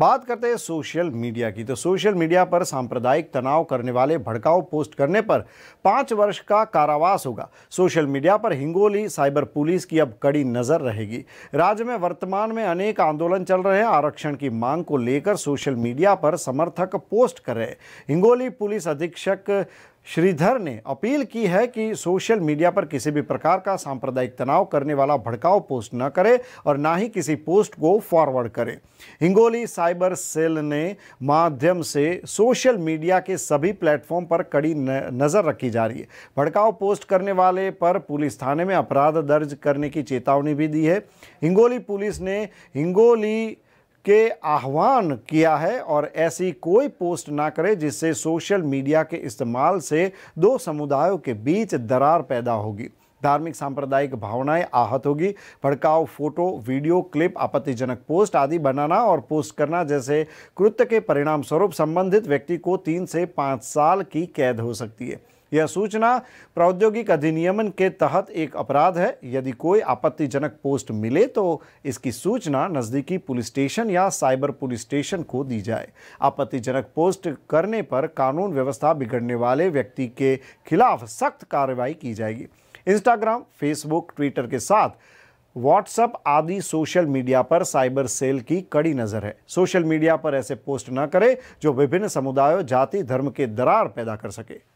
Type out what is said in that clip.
बात करते हैं सोशल मीडिया की तो सोशल मीडिया पर सांप्रदायिक तनाव करने वाले भड़काऊ पोस्ट करने पर पाँच वर्ष का कारावास होगा सोशल मीडिया पर हिंगोली साइबर पुलिस की अब कड़ी नज़र रहेगी राज्य में वर्तमान में अनेक आंदोलन चल रहे हैं आरक्षण की मांग को लेकर सोशल मीडिया पर समर्थक पोस्ट कर रहे हिंगोली पुलिस अधीक्षक श्रीधर ने अपील की है कि सोशल मीडिया पर किसी भी प्रकार का सांप्रदायिक तनाव करने वाला भड़काऊ पोस्ट न करें और ना ही किसी पोस्ट को फॉरवर्ड करें हिंगोली साइबर सेल ने माध्यम से सोशल मीडिया के सभी प्लेटफॉर्म पर कड़ी नज़र रखी जा रही है भड़काऊ पोस्ट करने वाले पर पुलिस थाने में अपराध दर्ज करने की चेतावनी भी दी है हिंगोली पुलिस ने हिंगोली के आह्वान किया है और ऐसी कोई पोस्ट ना करे जिससे सोशल मीडिया के इस्तेमाल से दो समुदायों के बीच दरार पैदा होगी धार्मिक सांप्रदायिक भावनाएं आहत होगी भड़काऊ फोटो वीडियो क्लिप आपत्तिजनक पोस्ट आदि बनाना और पोस्ट करना जैसे कृत्य के परिणाम स्वरूप संबंधित व्यक्ति को तीन से पाँच साल की कैद हो सकती है यह सूचना प्रौद्योगिक अधिनियमन के तहत एक अपराध है यदि कोई आपत्तिजनक पोस्ट मिले तो इसकी सूचना नज़दीकी पुलिस स्टेशन या साइबर पुलिस स्टेशन को दी जाए आपत्तिजनक पोस्ट करने पर कानून व्यवस्था बिगड़ने वाले व्यक्ति के खिलाफ सख्त कार्रवाई की जाएगी इंस्टाग्राम फेसबुक ट्विटर के साथ व्हाट्सएप आदि सोशल मीडिया पर साइबर सेल की कड़ी नज़र है सोशल मीडिया पर ऐसे पोस्ट न करें जो विभिन्न समुदायों जाति धर्म के दरार पैदा कर सके